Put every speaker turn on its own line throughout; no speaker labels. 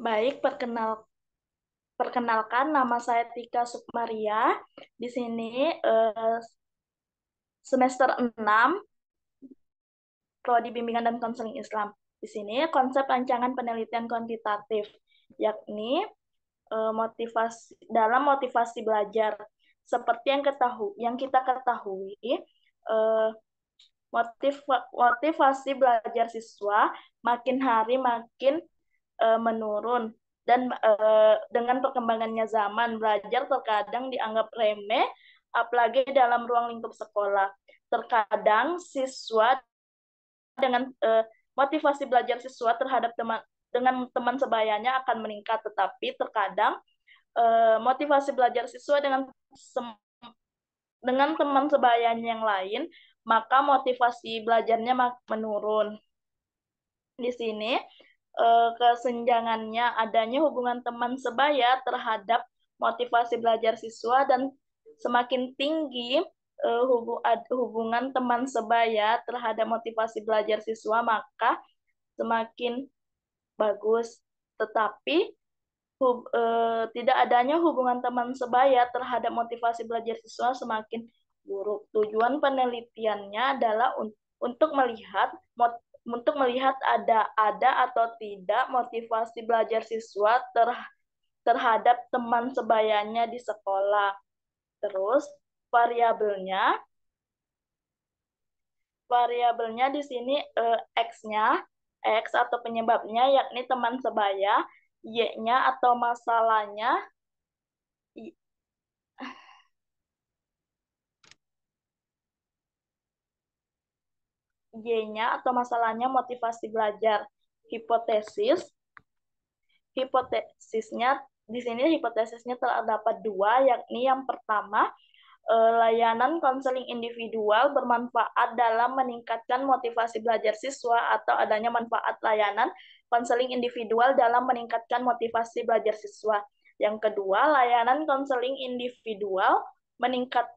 Baik, perkenal perkenalkan nama saya Tika Sukmaria. Di sini eh, semester 6 prodi bimbingan dan konseling Islam. Di sini konsep rancangan penelitian kuantitatif yakni eh, motivasi dalam motivasi belajar. Seperti yang ketahui, yang kita ketahui eh, motiv motivasi belajar siswa makin hari makin uh, menurun dan uh, dengan perkembangannya zaman belajar terkadang dianggap remeh apalagi dalam ruang lingkup sekolah. Terkadang siswa dengan uh, motivasi belajar siswa terhadap teman dengan teman sebayanya akan meningkat tetapi terkadang uh, motivasi belajar siswa dengan dengan teman sebayanya yang lain maka motivasi belajarnya menurun di sini Eh, kesenjangannya adanya hubungan teman sebaya terhadap motivasi belajar siswa dan semakin tinggi eh, hubu hubungan teman sebaya terhadap motivasi belajar siswa maka semakin bagus tetapi hub, eh, tidak adanya hubungan teman sebaya terhadap motivasi belajar siswa semakin buruk tujuan penelitiannya adalah un, untuk melihat mot, untuk melihat ada ada atau tidak motivasi belajar siswa ter, terhadap teman sebayanya di sekolah. Terus variabelnya variabelnya di sini eh, x-nya x atau penyebabnya yakni teman sebaya, y-nya atau masalahnya Y-nya atau masalahnya motivasi belajar hipotesis. Hipotesisnya di sini hipotesisnya terdapat dua, yakni yang pertama eh, layanan konseling individual bermanfaat dalam meningkatkan motivasi belajar siswa atau adanya manfaat layanan konseling individual dalam meningkatkan motivasi belajar siswa. Yang kedua, layanan konseling individual meningkat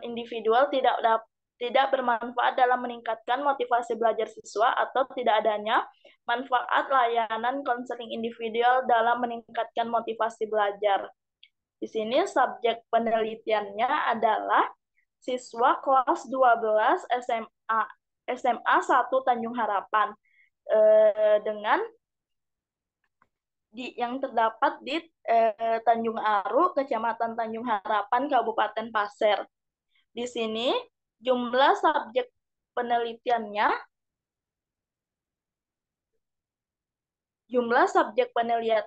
individual tidak dapat tidak bermanfaat dalam meningkatkan motivasi belajar siswa atau tidak adanya manfaat layanan konseling individual dalam meningkatkan motivasi belajar. Di sini subjek penelitiannya adalah siswa kelas 12 SMA SMA 1 Tanjung Harapan eh, dengan di yang terdapat di eh, Tanjung Aru, Kecamatan Tanjung Harapan, Kabupaten Pasir. Di sini jumlah subjek penelitiannya, jumlah subjek penelitian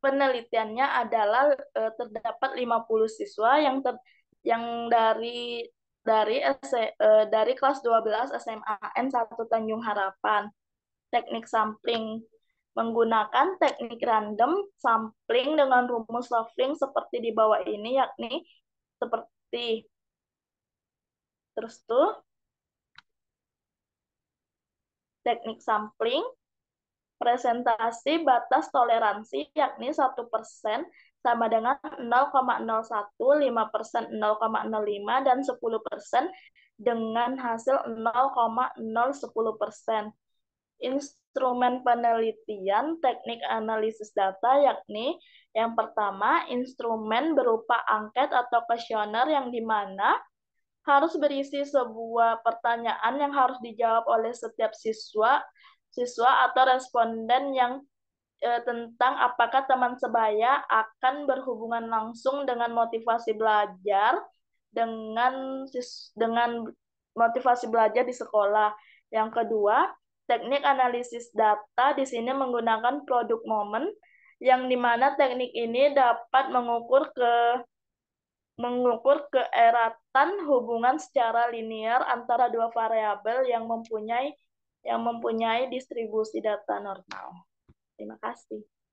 penelitiannya adalah eh, terdapat 50 siswa yang ter, yang dari dari S, e, eh, dari kelas 12 SMA n 1 Tanjung Harapan. Teknik sampling menggunakan teknik random sampling dengan rumus sampling seperti di bawah ini yakni seperti Terus tuh teknik sampling, presentasi batas toleransi yakni satu persen sama dengan 0,01, 5%, 0,05, dan 10% dengan hasil 0,010%. Instrumen penelitian teknik analisis data yakni yang pertama, instrumen berupa angket atau kuesioner yang dimana mana harus berisi sebuah pertanyaan yang harus dijawab oleh setiap siswa, siswa atau responden yang e, tentang apakah teman sebaya akan berhubungan langsung dengan motivasi belajar dengan dengan motivasi belajar di sekolah. Yang kedua, teknik analisis data di sini menggunakan produk momen yang dimana teknik ini dapat mengukur ke mengukur keeratan hubungan secara linear antara dua variabel yang mempunyai yang mempunyai distribusi data normal. Terima kasih.